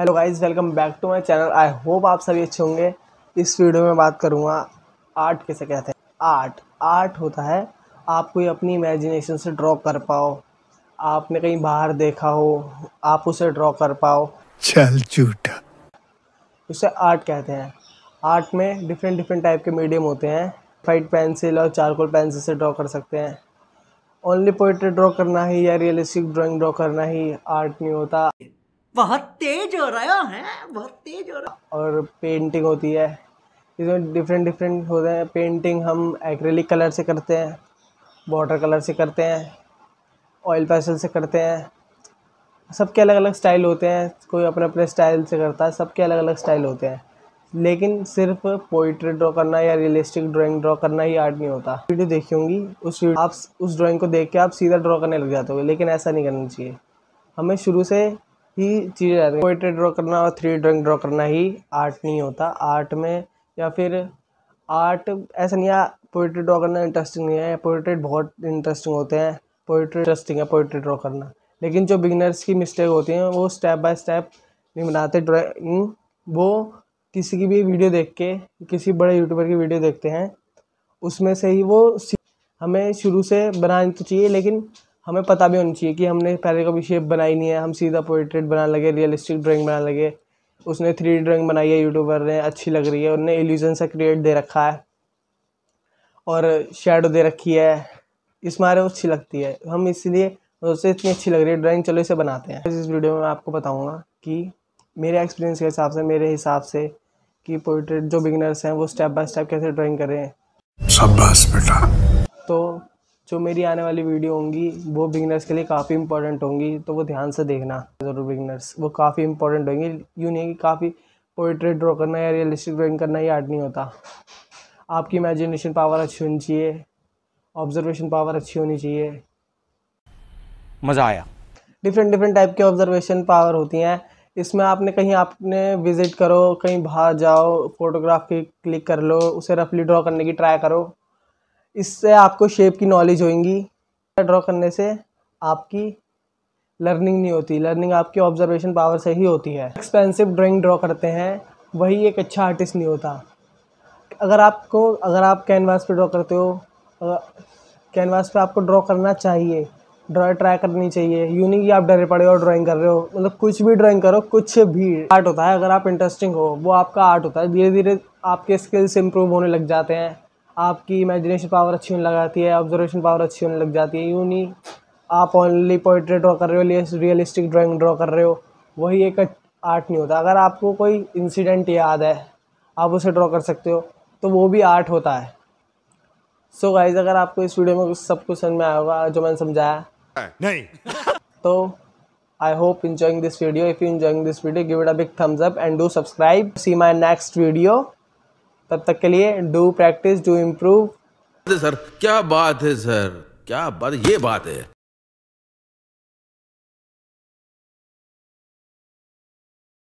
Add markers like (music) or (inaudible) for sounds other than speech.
hello guys welcome back to my channel I hope आप सभी अच्छे होंगे इस वीडियो में बात करूँगा आर्ट किसे कहते हैं आर्ट आर्ट होता है आप कोई अपनी इमेजिनेशन से ड्रॉ कर पाओ आपने कहीं बाहर देखा हो आप उसे ड्रॉ कर पाओ चल झूठा उसे आर्ट कहते हैं आर्ट में डिफरेंट डिफरेंट टाइप के मीडियम होते हैं फाइट पेंसिल और चारकोल पेंसिल से ड्रॉ कर सकते हैं ओनली पोइट्री ड्रॉ करना ही या रियलिस्टिक ड्राइंग ड्रॉ करना ही आर्ट नहीं होता बहुत तेज हो रहा है बहुत तेज हो रहा और पेंटिंग होती है इसमें डिफरेंट डिफरेंट होते हैं पेंटिंग हम एक्रेलिक कलर से करते हैं वाटर कलर से करते हैं ऑयल पेसल से करते हैं सबके अलग अलग स्टाइल होते हैं कोई अपने अपने स्टाइल से करता है सबके अलग अलग स्टाइल होते हैं लेकिन सिर्फ पोइट्री ड्रॉ करना या रियलिस्टिक ड्राइंग ड्रॉ करना ही आर्ट नहीं होता वीडियो देखी होंगी उस आप उस ड्राइंग को देख के आप सीधा ड्रॉ करने लग जाते हो लेकिन ऐसा नहीं करना चाहिए हमें शुरू से ही चीज़ें आती है पोइट्री ड्रॉ करना और थ्री ड्राइंग ड्रॉ करना ही आर्ट नहीं होता आर्ट में या फिर आर्ट ऐसा नहीं है पोइट्री ड्रॉ करना इंटरेस्टिंग नहीं है पोइट्रेट बहुत इंटरेस्टिंग होते हैं पोइट्री इंटरेस्टिंग है पोइट्री ड्रॉ करना लेकिन जो बिगनर्स की मिस्टेक होती हैं वो स्टेप बाय स्टेप नहीं बनाते ड्राइंग वो किसी की भी वीडियो देख के किसी बड़े यूट्यूबर की वीडियो देखते हैं उसमें से ही वो हमें शुरू से बनानी तो चाहिए लेकिन हमें पता भी होना चाहिए कि हमने पहले कभी शेप बनाई नहीं है हम सीधा पोर्ट्रेट बना लगे रियलिस्टिक ड्राइंग बना लगे उसने थ्री ड्राइंग बनाई है यूट्यूबर ने अच्छी लग रही है उनने एल्यूजन सा क्रिएट दे रखा है और शेडो दे रखी है इस मारे वो अच्छी लगती है हम इसलिए उससे इतनी अच्छी लग रही है ड्राइंग चलो इसे बनाते हैं इस वीडियो में मैं आपको बताऊँगा कि मेरे एक्सपीरियंस के हिसाब से मेरे हिसाब से कि पोर्ट्रेट जो बिगनर्स हैं वो स्टेप बाय स्टेप कैसे ड्राइंग करें बेटा तो जो मेरी आने वाली वीडियो होंगी वो बिगनर्स के लिए काफ़ी इंपॉर्टेंट होंगी तो वो ध्यान से देखना ज़रूर बिगनर्स वो काफ़ी इंपॉर्टेंट होंगी यूँ नहीं कि काफ़ी पोइट्रेट ड्रॉ करना या रियलिस्टिक ड्राइंग करना ही आर्ट नहीं होता आपकी इमेजिनेशन पावर अच्छी होनी चाहिए ऑब्जर्वेशन पावर अच्छी होनी चाहिए मज़ा आया डिफरेंट डिफरेंट टाइप के ऑब्जर्वेशन पावर होती हैं इसमें आपने कहीं आपने विज़िट करो कहीं बाहर जाओ फोटोग्राफी क्लिक कर लो उसे रफली ड्रॉ करने की ट्राई करो इससे आपको शेप की नॉलेज होएंगी ड्रॉ करने से आपकी लर्निंग नहीं होती लर्निंग आपकी ऑब्जर्वेशन पावर से ही होती है एक्सपेंसिव ड्राइंग ड्रॉ करते हैं वही एक अच्छा आर्टिस्ट नहीं होता अगर आपको अगर आप कैनवास पे ड्रॉ करते हो कैनवास पे आपको ड्रॉ करना चाहिए ड्रॉ ट्राई करनी चाहिए यूँ नहीं कि आप डरे पड़े हो ड्राइंग कर रहे हो मतलब कुछ भी ड्राइंग करो कुछ भी आर्ट होता है अगर आप इंटरेस्टिंग हो वो आपका आर्ट होता है धीरे धीरे आपके स्किल्स इंप्रूव होने लग जाते हैं आपकी इमेजिनेशन पावर अच्छी होने लगाती है ऑब्जर्वेशन पावर अच्छी होने लग जाती है यूँ नहीं आप ओनली पोइट्री ड्रॉ कर रहे हो रियलिस्टिक ड्राइंग ड्रॉ कर रहे हो वही एक आर्ट नहीं होता अगर आपको कोई इंसिडेंट याद है आप उसे ड्रॉ कर सकते हो तो वो भी आर्ट होता है सो so गाइज अगर आपको इस वीडियो में सब कुछ समझ में आया होगा जो मैंने समझाया नहीं (laughs) तो I hope enjoying this video if you enjoying this video give it a big thumbs up and do subscribe see my next video तब तक के लिए do practice do improve sir क्या बात है सर क्या बात ये बात है